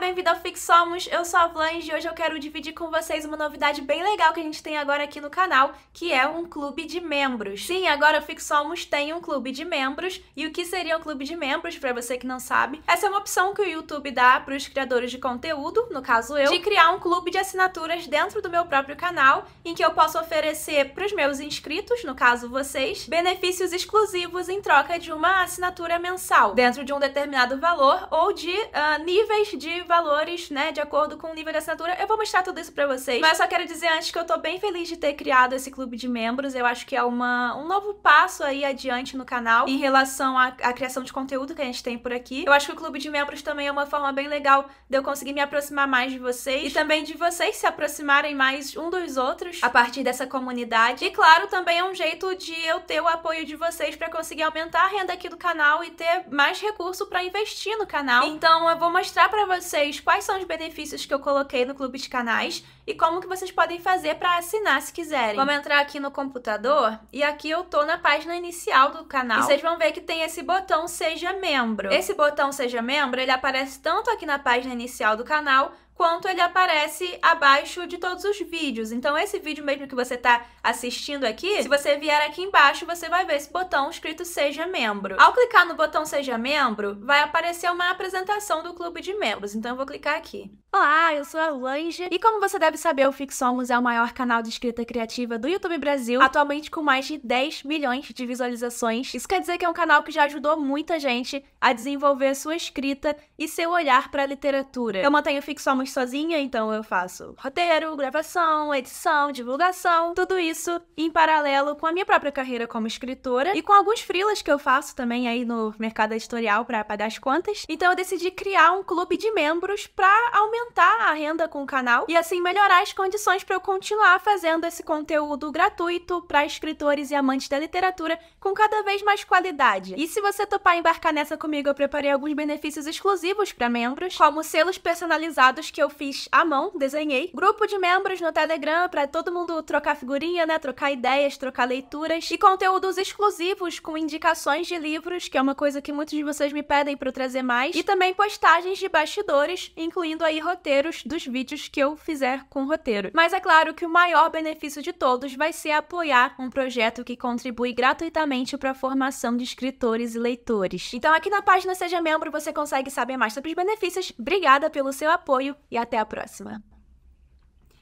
bem-vindo ao Fix Somos, eu sou a Blanche e hoje eu quero dividir com vocês uma novidade bem legal que a gente tem agora aqui no canal, que é um clube de membros. Sim, agora o Fix Somos tem um clube de membros, e o que seria um clube de membros, para você que não sabe? Essa é uma opção que o YouTube dá para os criadores de conteúdo, no caso eu, de criar um clube de assinaturas dentro do meu próprio canal, em que eu posso oferecer para os meus inscritos, no caso vocês, benefícios exclusivos em troca de uma assinatura mensal, dentro de um determinado valor ou de uh, níveis de valores, né, de acordo com o nível de assinatura. Eu vou mostrar tudo isso pra vocês. Mas só quero dizer antes que eu tô bem feliz de ter criado esse clube de membros. Eu acho que é uma, um novo passo aí adiante no canal em relação à, à criação de conteúdo que a gente tem por aqui. Eu acho que o clube de membros também é uma forma bem legal de eu conseguir me aproximar mais de vocês e também de vocês se aproximarem mais um dos outros a partir dessa comunidade. E claro, também é um jeito de eu ter o apoio de vocês para conseguir aumentar a renda aqui do canal e ter mais recurso para investir no canal. Então eu vou mostrar para vocês vocês quais são os benefícios que eu coloquei no clube de canais e como que vocês podem fazer para assinar se quiserem. Vamos entrar aqui no computador e aqui eu tô na página inicial do canal. E vocês vão ver que tem esse botão Seja Membro. Esse botão Seja Membro, ele aparece tanto aqui na página inicial do canal quanto ele aparece abaixo de todos os vídeos. Então esse vídeo mesmo que você está assistindo aqui, se você vier aqui embaixo, você vai ver esse botão escrito Seja Membro. Ao clicar no botão Seja Membro, vai aparecer uma apresentação do clube de membros. Então eu vou clicar aqui. Olá, eu sou a Lange. E como você deve saber, o Fixomus é o maior canal de escrita criativa do YouTube Brasil, atualmente com mais de 10 milhões de visualizações. Isso quer dizer que é um canal que já ajudou muita gente a desenvolver sua escrita e seu olhar para a literatura. Eu mantenho o Fixomus sozinha, então eu faço roteiro, gravação, edição, divulgação, tudo isso em paralelo com a minha própria carreira como escritora e com alguns freelas que eu faço também aí no mercado editorial para pagar as contas. Então eu decidi criar um clube de membros para aumentar a renda com o canal e assim melhorar as condições para eu continuar fazendo esse conteúdo gratuito para escritores e amantes da literatura com cada vez mais qualidade. E se você topar embarcar nessa comigo, eu preparei alguns benefícios exclusivos para membros, como selos personalizados que eu fiz à mão, desenhei. Grupo de membros no Telegram para todo mundo trocar figurinha, né? Trocar ideias, trocar leituras. E conteúdos exclusivos com indicações de livros, que é uma coisa que muitos de vocês me pedem para trazer mais. E também postagens de bastidores, incluindo aí roteiros dos vídeos que eu fizer com roteiro. Mas é claro que o maior benefício de todos vai ser apoiar um projeto que contribui gratuitamente para a formação de escritores e leitores. Então aqui na página Seja Membro você consegue saber mais sobre os benefícios. Obrigada pelo seu apoio e até a próxima.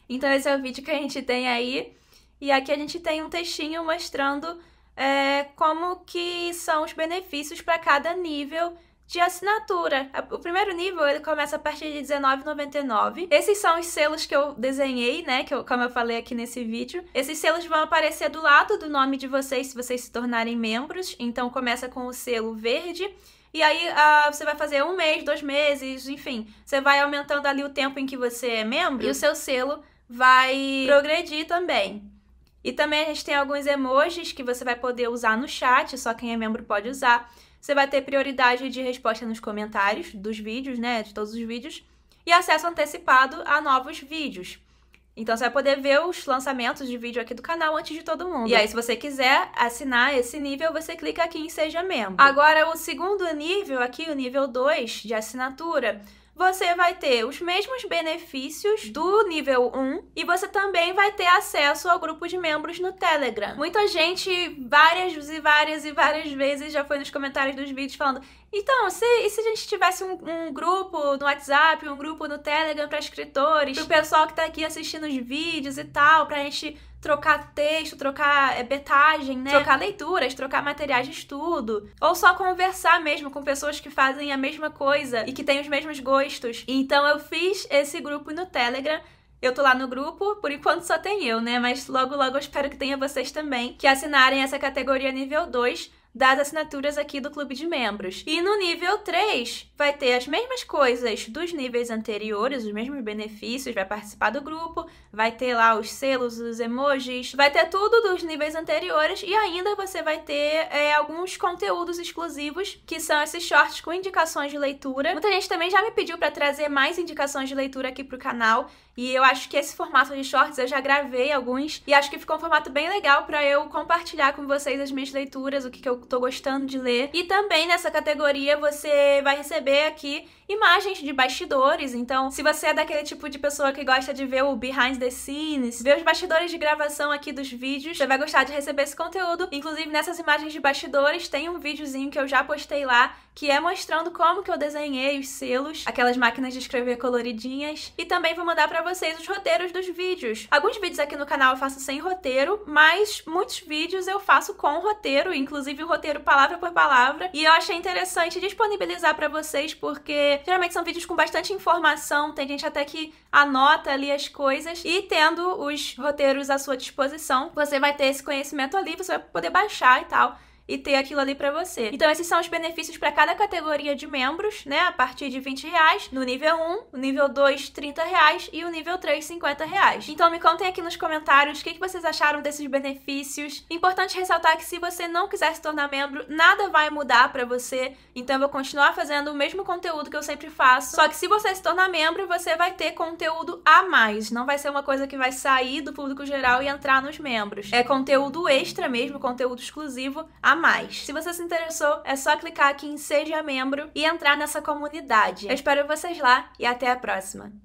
Então esse é o vídeo que a gente tem aí. E aqui a gente tem um textinho mostrando é, como que são os benefícios para cada nível de assinatura. O primeiro nível ele começa a partir de R$19,99. Esses são os selos que eu desenhei, né? Que eu, como eu falei aqui nesse vídeo. Esses selos vão aparecer do lado do nome de vocês se vocês se tornarem membros. Então começa com o selo verde e aí uh, você vai fazer um mês, dois meses, enfim. Você vai aumentando ali o tempo em que você é membro e o seu selo vai progredir também. E também a gente tem alguns emojis que você vai poder usar no chat, só quem é membro pode usar. Você vai ter prioridade de resposta nos comentários dos vídeos, né? De todos os vídeos. E acesso antecipado a novos vídeos. Então você vai poder ver os lançamentos de vídeo aqui do canal antes de todo mundo. E aí, se você quiser assinar esse nível, você clica aqui em Seja Membro. Agora, o segundo nível, aqui, o nível 2 de assinatura, você vai ter os mesmos benefícios do nível 1 e você também vai ter acesso ao grupo de membros no Telegram. Muita gente, várias e várias e várias vezes, já foi nos comentários dos vídeos falando: então, se, e se a gente tivesse um, um, grupo no WhatsApp, um grupo no Telegram para escritores, pro pessoal que tá aqui assistindo os vídeos e tal, pra gente trocar texto, trocar é, betagem, né? Trocar leituras, trocar materiais de estudo. Ou só conversar mesmo com pessoas que fazem a mesma coisa e que têm os mesmos gostos. Então eu fiz esse grupo no Telegram. Eu tô lá no grupo, por enquanto só tem eu, né? Mas logo logo eu espero que tenha vocês também que assinarem essa categoria nível 2 das assinaturas aqui do clube de membros. E no nível 3, vai ter as mesmas coisas dos níveis anteriores, os mesmos benefícios, vai participar do grupo, vai ter lá os selos, os emojis, vai ter tudo dos níveis anteriores e ainda você vai ter é, alguns conteúdos exclusivos, que são esses shorts com indicações de leitura. Muita gente também já me pediu para trazer mais indicações de leitura aqui pro canal, e eu acho que esse formato de shorts eu já gravei alguns, e acho que ficou um formato bem legal para eu compartilhar com vocês as minhas leituras, o que, que eu tô gostando de ler. E também nessa categoria você vai receber aqui imagens de bastidores. Então, se você é daquele tipo de pessoa que gosta de ver o behind the scenes, ver os bastidores de gravação aqui dos vídeos, você vai gostar de receber esse conteúdo. Inclusive, nessas imagens de bastidores, tem um videozinho que eu já postei lá, que é mostrando como que eu desenhei os selos, aquelas máquinas de escrever coloridinhas. E também vou mandar para vocês os roteiros dos vídeos. Alguns vídeos aqui no canal eu faço sem roteiro, mas muitos vídeos eu faço com roteiro, inclusive o roteiro palavra por palavra e eu achei interessante disponibilizar para vocês porque geralmente são vídeos com bastante informação, tem gente até que anota ali as coisas e tendo os roteiros à sua disposição, você vai ter esse conhecimento ali, você vai poder baixar e tal e ter aquilo ali para você. Então esses são os benefícios para cada categoria de membros, né? A partir de 20 reais no nível 1, o nível 2, 30 reais e o nível 3, 50 reais. Então me contem aqui nos comentários o que, que vocês acharam desses benefícios. Importante ressaltar que se você não quiser se tornar membro, nada vai mudar para você. Então eu vou continuar fazendo o mesmo conteúdo que eu sempre faço. Só que se você se tornar membro, você vai ter conteúdo a mais. Não vai ser uma coisa que vai sair do público geral e entrar nos membros. É conteúdo extra mesmo, conteúdo exclusivo a mais. Se você se interessou, é só clicar aqui em Seja Membro e entrar nessa comunidade. Eu espero vocês lá e até a próxima!